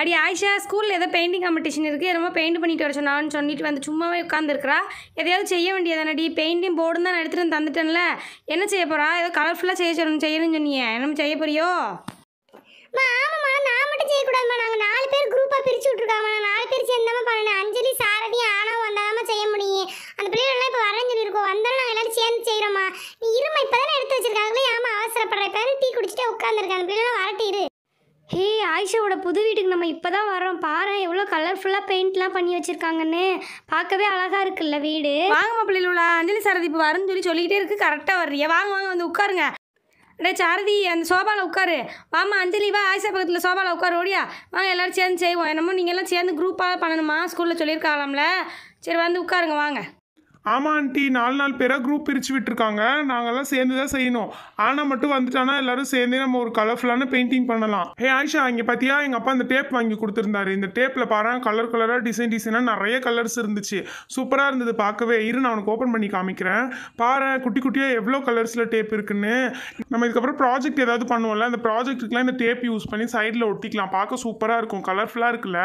அடி ஆயிஷா ஸ்கூலில் ஏதோ பெயிண்டிங் காம்படிஷன் இருக்குது ரொம்ப பெயிண்ட் பண்ணிட்டு வர சொன்னான்னு சொல்லிட்டு வந்து சும்மாவே உட்காந்துருக்குறா எதையாவது செய்ய வேண்டியதானடி பெயிண்டிங் போர்டு தான் எடுத்துகிட்டு வந்து தந்துட்டேன்ல என்ன செய்ய போகிறா ஏதோ கலர்ஃபுல்லாக செய்ய சொல்லணும் செய்யணும்னு சொன்னியே என்ன செய்ய போறியோ ஆமாம்மா நான் மட்டும் செய்யக்கூடாதுமா நாங்கள் நாலு பேர் குரூப்பாக பிரித்து விட்ருக்காமா நான் நாலு பேர் சேர்ந்தாம பண்ணணும் அஞ்சலி சாரதி ஆனா வந்தாதாம்மா செய்ய முடியும் அந்த பிள்ளைகள்லாம் இப்போ வரேன்னு சொல்லியிருக்கோம் வந்தாலும் நாங்கள் எல்லாரும் சேர்ந்து செய்கிறோம்மா நீ இருமா இப்போ தானே எடுத்து வச்சிருக்காங்களே ஆமாம் அவசரப்படுற இப்போ டீ குடிச்சிட்டு உட்காந்துருக்காங்க பிள்ளைகள்லாம் வரட்டு இரு ஹே ஆயிஷாவோட புது வீட்டுக்கு நம்ம இப்போ தான் வரோம் பாரு எவ்வளோ கலர்ஃபுல்லாக பெயிண்ட்லாம் பண்ணி வச்சுருக்காங்கன்னு பார்க்கவே அழகாக இருக்குல்ல வீடு வாங்க மாப்பிள்ளையில் உள்ள அஞ்சலி சாரதி இப்போ வரேன்னு சொல்லி சொல்லிக்கிட்டே இருக்குது கரெக்டாக வர்றியா வாங்க வாங்க வந்து உட்காருங்க அடே சாரதி அந்த சோபாவில் உட்காரு வாமா அஞ்சலி வா ஆயிஷா பக்கத்தில் சோபாவில் உட்காரு ஓடியா வாங்க எல்லோரும் சேர்ந்து செய்வோம் என்னமோ நீங்கள்லாம் சேர்ந்து குரூப்பாக பண்ணணுமா ஸ்கூலில் சொல்லியிருக்காங்களாம்ல சரி வந்து உட்காருங்க வாங்க ஆமாம் ஆண்டி நாலு நாலு பேராக குரூப் பிரித்து விட்டுருக்காங்க நாங்கள்லாம் சேர்ந்து தான் செய்யணும் ஆனால் மட்டும் வந்துட்டானா எல்லாரும் சேர்ந்து நம்ம ஒரு கலர்ஃபுல்லான பெயிண்டிங் பண்ணலாம் ஹே ஆயிஷா இங்கே பார்த்தியா எங்கள் அப்பா அந்த டேப் வாங்கி கொடுத்துருந்தாரு இந்த டேப்பில் பாரு கலர் கலராக டிசைன் டிசைனாக நிறைய கலர்ஸ் இருந்துச்சு சூப்பராக இருந்தது பார்க்கவே இரு நான் உனக்கு ஓப்பன் பண்ணி காமிக்கிறேன் பாரு குட்டி குட்டியாக எவ்வளோ கலர்ஸில் டேப் இருக்குன்னு நம்ம இதுக்கப்புறம் ப்ராஜெக்ட் ஏதாவது பண்ணுவோம்ல அந்த ப்ராஜெக்ட்டுக்குலாம் இந்த டேப் யூஸ் பண்ணி சைடில் ஒட்டிக்கலாம் பார்க்க சூப்பராக இருக்கும் கலர்ஃபுல்லாக இருக்குல்ல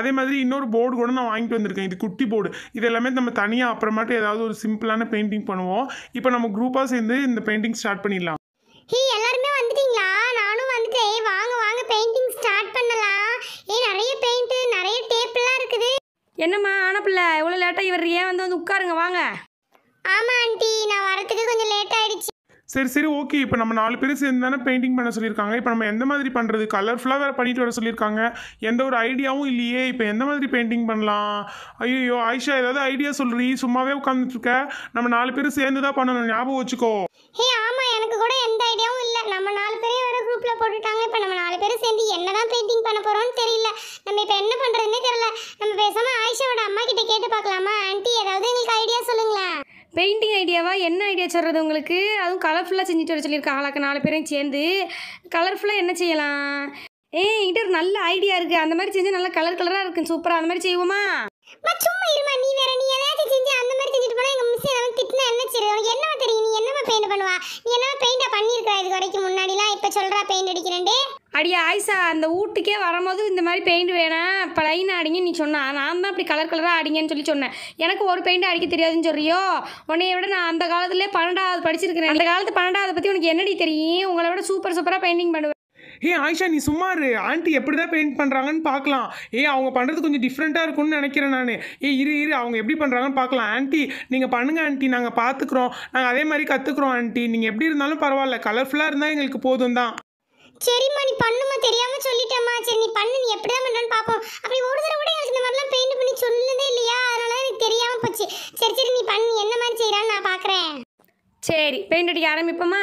அதே மாதிரி இன்னொரு போர்டு கூட நான் வாங்கிட்டு வந்திருக்கேன் இது குட்டி போர்டு இது எல்லாமே நம்ம தனியாக அப்புறமாட்டு மாதிரி ஏதாவது ஒரு சிம்பிளான பெயிண்டிங் பண்ணுவோம் இப்போ நம்ம குரூப்பாக சேர்ந்து இந்த பெயிண்டிங் ஸ்டார்ட் பண்ணிடலாம் ஹே எல்லாருமே வந்துட்டீங்களா நானும் வந்துட்டேன் வாங்க வாங்க பெயிண்டிங் ஸ்டார்ட் பண்ணலாம் ஏ நிறைய பெயிண்ட் நிறைய டேப்லாம் இருக்குது என்னம்மா ஆன பிள்ளை இவ்வளோ லேட்டாக இவர் ஏன் வந்து வந்து உட்காருங்க வாங்க ஆமாம் ஆண்டி நான் வரத்துக்கு கொஞ்சம் லேட் ஆயிடுச்சு சரி சரி ஓகே இப்போ நம்ம நாலு பேரும் சேர்ந்து தானே பெயிண்டிங் பண்ண சொல்லியிருக்காங்க இப்போ நம்ம எந்த மாதிரி பண்ணுறது கலர்ஃபுல்லாக வேறு பண்ணிட்டு வர சொல்லியிருக்காங்க எந்த ஒரு ஐடியாவும் இல்லையே இப்போ எந்த மாதிரி பெயிண்டிங் பண்ணலாம் ஐயோ ஆயிஷா ஏதாவது ஐடியா சொல்றீ சும்மாவே உட்காந்துட்ருக்க நம்ம நாலு பேரும் சேர்ந்து தான் பண்ணணும் ஞாபகம் வச்சுக்கோ ஹே ஆமாம் எனக்கு கூட எந்த ஐடியாவும் இல்லை நம்ம நாலு பேரே வேறு குரூப்பில் போட்டுட்டாங்க இப்போ நம்ம நாலு பேரும் சேர்ந்து என்ன தான் பெயிண்டிங் பண்ண போகிறோம்னு தெரியல நம்ம இப்போ என்ன பண்ணுறதுன்னே தெரியல நம்ம பேசாமல் ஆயிஷாவோட அம்மா கிட்டே கேட்டு பார்க்கலாமா ஆண்டி ஏதாவது எங்களுக்கு பெயிண்டிங் ஐடியாவா என்ன ஐடியா சொல்கிறது உங்களுக்கு அதுவும் கலர்ஃபுல்லாக செஞ்சுட்டு வர சொல்லியிருக்காங்களாக்க நாலு பேரையும் சேர்ந்து கலர்ஃபுல்லாக என்ன செய்யலாம் ஏ என்கிட்ட ஒரு நல்ல ஐடியா இருக்குது அந்த மாதிரி செஞ்சு நல்லா கலர் கலராக இருக்குது சூப்பராக அந்த மாதிரி செய்வோமா சும்மா நீ திட்டினா என்ன சரி உனக்கு என்னவா தெரியும் நீ என்னவா பெயிண்ட் பண்ணுவா நீ என்னவா பெயிண்டா பண்ணியிருக்கிறா இது வரைக்கும் முன்னாடிலாம் இப்போ சொல்கிறா பெயிண்ட் அடிக்கிறேன் அடியா ஆயிஷா அந்த வீட்டுக்கே வரும்போது இந்த மாதிரி பெயிண்ட் வேணாம் இப்போ லைன் அடிங்க நீ சொன்னா நான் தான் அப்படி கலர் கலராக அடிங்கன்னு சொல்லி சொன்னேன் எனக்கு ஒரு பெயிண்ட் அடிக்க தெரியாதுன்னு சொல்றியோ உன்னைய விட நான் அந்த காலத்துலேயே பன்னெண்டாவது படிச்சிருக்கிறேன் அந்த காலத்து பன்னெண்டாவது பற்றி உனக்கு என்னடி தெரியும் உங்களை விட சூப்பர் சூப்பராக பெயிண்டிங் பண்ணுவேன் ஏ ஆயிஷா நீ சும்மா இரு ஆண்டி எப்படி தான் பெயிண்ட் பண்ணுறாங்கன்னு பார்க்கலாம் ஏ அவங்க பண்ணுறது கொஞ்சம் டிஃப்ரெண்ட்டாக இருக்கும்னு நினைக்கிறேன் நான் ஏ இரு இரு அவங்க எப்படி பண்ணுறாங்கன்னு பார்க்கலாம் ஆண்ட்டி நீங்கள் பண்ணுங்கள் ஆண்ட்டி நாங்கள் பார்த்துக்குறோம் நாங்கள் அதே மாதிரி கற்றுக்குறோம் ஆண்ட்டி நீங்கள் எப்படி இருந்தாலும் பரவாயில்ல கலர்ஃபுல்லாக இருந்தால் எங்களுக்கு போதும் தான் சரிம்மா நீ பண்ணுமா தெரியாமல் சொல்லிட்டேம்மா சரி நீ பண்ணு நீ எப்படி தான் பார்ப்போம் அப்படி ஒரு தடவை கூட எங்களுக்கு இந்த மாதிரிலாம் பெயிண்ட் பண்ணி சொல்லு சரி பெயிண்ட் அடிக்க ஆரம்பிப்போமா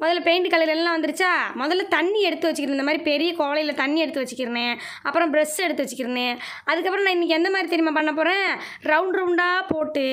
முதல்ல பெயிண்ட் கலர் எல்லாம் வந்துருச்சா முதல்ல தண்ணி எடுத்து வச்சுக்கிறேன் இந்த மாதிரி பெரிய கோலையில் தண்ணி எடுத்து வச்சுக்கிறேன் அப்புறம் ப்ரெஷ் எடுத்து வச்சுக்கிறேன் அதுக்கப்புறம் நான் இன்றைக்கி எந்த மாதிரி தெரியுமா பண்ண போகிறேன் ரவுண்ட் ரவுண்டாக போட்டு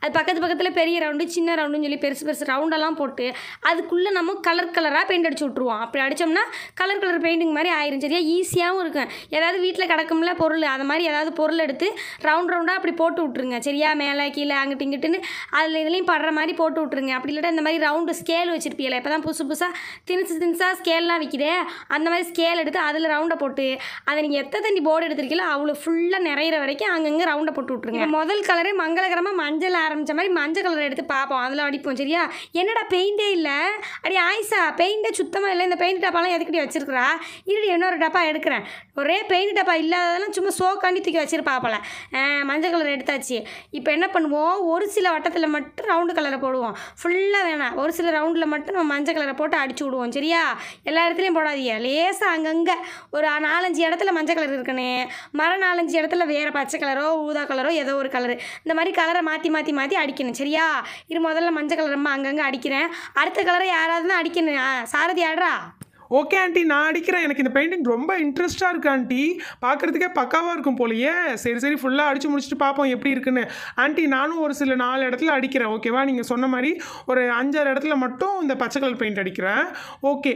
அது பக்கத்து பக்கத்தில் பெரிய ரவுண்டு சின்ன ரவுண்டுன்னு சொல்லி பெருசு பெருசு ரவுண்டெல்லாம் போட்டு அதுக்குள்ளே நம்ம கலர் கலராக பெயிண்ட் அடிச்சு விட்ருவோம் அப்படி அடித்தோம்னா கலர் கலர் பெயிண்டிங் மாதிரி ஆயிரும் சரியா ஈஸியாகவும் இருக்கும் ஏதாவது வீட்டில் கிடக்கும்ல பொருள் அது மாதிரி ஏதாவது பொருள் எடுத்து ரவுண்ட் ரவுண்டாக அப்படி போட்டு விட்ருங்க சரியா மேலே கீழே அங்கிட்டு இங்கிட்டுன்னு அதில் இதுலேயும் படுற மாதிரி போட்டு விட்ருங்க அப்படி இல்லாட்டா இந்த மாதிரி மாதிரி ரவுண்டு ஸ்கேல் வச்சுருப்பீங்களா இப்போ தான் புதுசு புதுசாக திணிச்சு திணிச்சாக ஸ்கேல்லாம் விற்கிதே அந்த மாதிரி ஸ்கேல் எடுத்து அதில் ரவுண்டை போட்டு அதை நீங்கள் எத்தனை தண்ணி போர்டு எடுத்துருக்கீங்களோ அவ்வளோ ஃபுல்லாக நிறையிற வரைக்கும் அங்கங்கே ரவுண்டை போட்டு விட்ருங்க முதல் கலரே மங்களகரமாக மஞ்சள் ஆரம்பித்த மாதிரி மஞ்சள் கலர் எடுத்து பார்ப்போம் அதில் அடிப்போம் சரியா என்னடா பெயிண்டே இல்லை அடி ஆயிசா பெயிண்டே சுத்தமாக இல்லை இந்த பெயிண்ட் டப்பாலாம் எதுக்கிட்டே வச்சுருக்குறா இருடி இன்னொரு டப்பா எடுக்கிறேன் ஒரே பெயிண்ட் டப்பா இல்லாததெல்லாம் சும்மா சோக்காண்டி தூக்கி வச்சுருப்பாப்பல மஞ்சள் கலர் எடுத்தாச்சு இப்போ என்ன பண்ணுவோம் ஒரு சில வட்டத்தில் மட்டும் ரவுண்டு கலரை போடுவோம் ஃபுல்லாக வேணாம் ஒரு சில ரவுண்டில் மட்டும் நம்ம மஞ்சள் கலரை போட்டு அடிச்சு விடுவோம் சரியா எல்லா இடத்துலையும் போடாதீங்க லேசாக அங்கங்கே ஒரு நாலஞ்சு இடத்துல மஞ்சள் கலர் இருக்கணே மரம் நாலஞ்சு இடத்துல வேறு பச்சை கலரோ ஊதா கலரோ ஏதோ ஒரு கலரு இந்த மாதிரி கலரை மாற்றி மாற்றி மாற்றி அடிக்கணும் சரியா இது முதல்ல மஞ்சள் கலர் ரொம்ப அங்கங்கே அடிக்கிறேன் அடுத்த கலரை யாராவது தான் அடிக்கணும் சாரதி ஆடுறா ஓகே ஆண்டி நான் அடிக்கிறேன் எனக்கு இந்த பெயிண்டிங் ரொம்ப இன்ட்ரெஸ்ட்டாக இருக்குது ஆண்டி பார்க்குறதுக்கே பக்காவாக இருக்கும் போலயே சரி சரி ஃபுல்லாக அடித்து முடிச்சுட்டு பார்ப்போம் எப்படி இருக்குன்னு ஆண்டி நானும் ஒரு சில நாலு இடத்துல அடிக்கிறேன் ஓகேவா நீங்கள் சொன்ன மாதிரி ஒரு அஞ்சாறு இடத்துல மட்டும் இந்த பச்சை கலர் பெயிண்ட் அடிக்கிறேன் ஓகே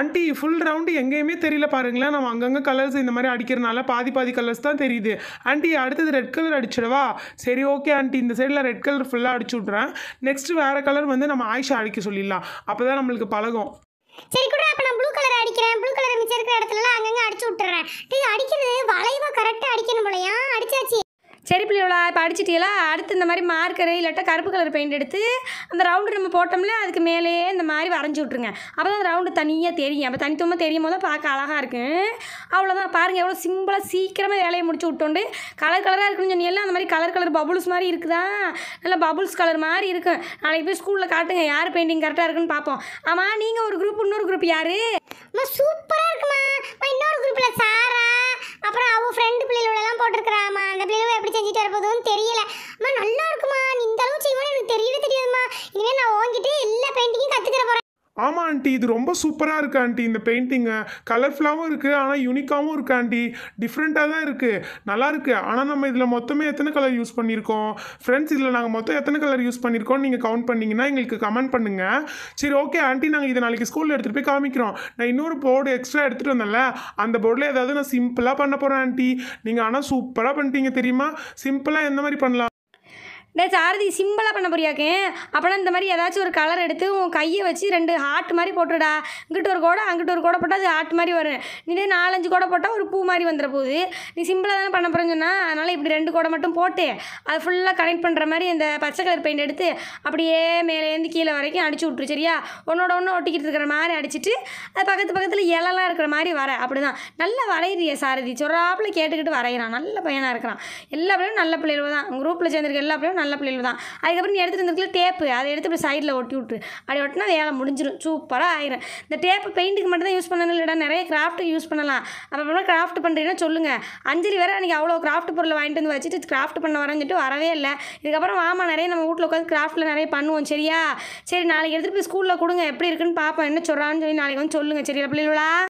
ஆண்டி ஃபுல் ரவுண்டு எங்கேயுமே தெரியல பாருங்களேன் நம்ம அங்கங்கே கலர்ஸ் இந்த மாதிரி அடிக்கிறனால பாதி பாதி கலர்ஸ் தான் தெரியுது ஆண்டி அடுத்தது ரெட் கலர் அடிச்சிடவா சரி ஓகே ஆண்டி இந்த சைடில் ரெட் கலர் ஃபுல்லாக அடிச்சு விட்றேன் நெக்ஸ்ட்டு வேறு கலர் வந்து நம்ம ஆயிஷா அடிக்க சொல்லிடலாம் அப்போ தான் நம்மளுக்கு பழகும் சரி கூட அப்போ நான் ப்ளூ கலர் அடிக்கிறேன் ப்ளூ கலர் மிச்சம் இருக்கிற இடத்துலலாம் அங்கங்கே அடிச்சு விட்டுறேன் இது அடிக்கிறது வளைவாக கரெக்டாக அடிக்கணும் போலையா அடிச்சாச்சு சரி பிள்ளைகளா இப்போ அடிச்சிட்டீங்களா அடுத்து இந்த மாதிரி மார்க்கரு இல்லாட்டா கருப்பு கலர் பெயிண்ட் எடுத்து அந்த ரவுண்டு நம்ம போட்டோம்ல அதுக்கு மேலேயே இந்த மாதிரி வரைஞ்சி விட்ருங்க அப்போ தான் அந்த ரவுண்டு தனியாக தெரியும் அப்போ தனித்துவமாக தெரியும் போது பார்க்க அழகாக இருக்கும் அவ்வளோதான் பாருங்கள் எவ்வளோ சிம்பிளாக சீக்கிரமாக வேலையை முடிச்சு விட்டோண்டு கலர் கலராக இருக்குன்னு சொன்னீங்கல்ல அந்த மாதிரி கலர் கலர் பபுள்ஸ் மாதிரி இருக்குதா நல்லா பபுள்ஸ் கலர் மாதிரி இருக்கும் நாளைக்கு போய் ஸ்கூலில் காட்டுங்க யார் பெயிண்டிங் கரெக்டாக இருக்குன்னு பார்ப்போம் ஆமாம் நீங்கள் ஒரு குரூப் இன்னொரு குரூப் யார் சூப்பராக இருக்குமா ஆமாம் ஆண்டி இது ரொம்ப சூப்பராக இருக்குது ஆண்டி இந்த பெயிண்டிங்கு கலர்ஃபுல்லாகவும் இருக்குது ஆனால் யூனிக்காகவும் இருக்குது ஆண்டி டிஃப்ரெண்ட்டாக தான் இருக்குது நல்லாயிருக்கு ஆனால் நம்ம இதில் மொத்தமே எத்தனை கலர் யூஸ் பண்ணியிருக்கோம் ஃப்ரெண்ட்ஸ் இதில் நாங்கள் மொத்தம் எத்தனை கலர் யூஸ் பண்ணியிருக்கோம் நீங்கள் கவுண்ட் பண்ணிங்கன்னா எங்களுக்கு கமெண்ட் பண்ணுங்கள் சரி ஓகே ஆண்டி நாங்கள் இதை நாளைக்கு ஸ்கூலில் எடுத்துகிட்டு போய் காமிக்கிறோம் நான் இன்னொரு போர்டு எக்ஸ்ட்ரா எடுத்துகிட்டு வந்தேன்ல அந்த போர்டில் ஏதாவது நான் சிம்பிளாக பண்ண போகிறேன் ஆண்டி நீங்கள் ஆனால் சூப்பராக பண்ணிட்டீங்க தெரியுமா சிம்பிளாக எந்த மாதிரி பண்ணலாம் டே சாரதி சிம்பிளாக பண்ண புரியாக்கே அப்போனா இந்த மாதிரி ஏதாச்சும் ஒரு கலர் எடுத்து உன் கையை வச்சு ரெண்டு ஹார்ட் மாதிரி போட்டுடா இங்கிட்ட ஒரு கோடை அங்கிட்ட ஒரு கோடை போட்டால் அது ஹார்ட் மாதிரி வரும் நீ இதே நாலஞ்சு கோடை போட்டால் ஒரு பூ மாதிரி வந்துட போகுது நீ சிம்பிளாக தானே பண்ண போகிறேன்னு சொன்னால் அதனால் இப்படி ரெண்டு கோடை மட்டும் போட்டு அது ஃபுல்லாக கனெக்ட் பண்ணுற மாதிரி இந்த பச்சை கலர் பெயிண்ட் எடுத்து அப்படியே மேலேருந்து கீழே வரைக்கும் அடிச்சு விட்ரு சரியா ஒன்றோட ஒன்று ஒட்டிக்கிட்டு இருக்கிற மாதிரி அடிச்சிட்டு அது பக்கத்து பக்கத்தில் இலலாம் இருக்கிற மாதிரி வர அப்படி தான் நல்லா வரையிறிய சாரதி சொல்கிறாப்புல கேட்டுக்கிட்டு வரைகிறான் நல்ல பையனாக இருக்கிறான் எல்லா பிள்ளைகளும் நல்ல பிள்ளைகள் தான் குரூப்பில் சேர்ந்துருக்க எல்லா பிள்ளையும் நல்ல பிள்ளைகள் தான் அதுக்கப்புறம் நீ எடுத்துகிட்டு வந்துருக்கல டேப்பு அதை எடுத்து இப்படி சைடில் ஒட்டி விட்டு அப்படி ஒட்டினா வேலை முடிஞ்சிடும் சூப்பராக ஆயிரும் இந்த டேப்பு பெயிண்ட்டுக்கு மட்டும் தான் யூஸ் பண்ணணும் இல்லைடா நிறைய கிராஃப்ட்டுக்கு யூஸ் பண்ணலாம் அப்புறமா கிராஃப்ட் பண்ணுறீங்கன்னா சொல்லுங்கள் அஞ்சலி வேறு அன்றைக்கி அவ்வளோ கிராஃப்ட் பொருளை வாங்கிட்டு வந்து வச்சுட்டு கிராஃப்ட் பண்ண வரேன்னு சொல்லிட்டு வரவே இல்லை இதுக்கப்புறம் வாமா நிறைய நம்ம வீட்டில் உட்காந்து கிராஃப்ட்டில் நிறைய பண்ணுவோம் சரியா சரி நாளைக்கு எடுத்துகிட்டு போய் ஸ்கூலில் கொடுங்க எப்படி இருக்குன்னு பார்ப்போம் என்ன சொல்கிறான்னு சொல்லி நாளைக்கு வந்து சொல்லுங்கள் சரியா பிள்ளைகளா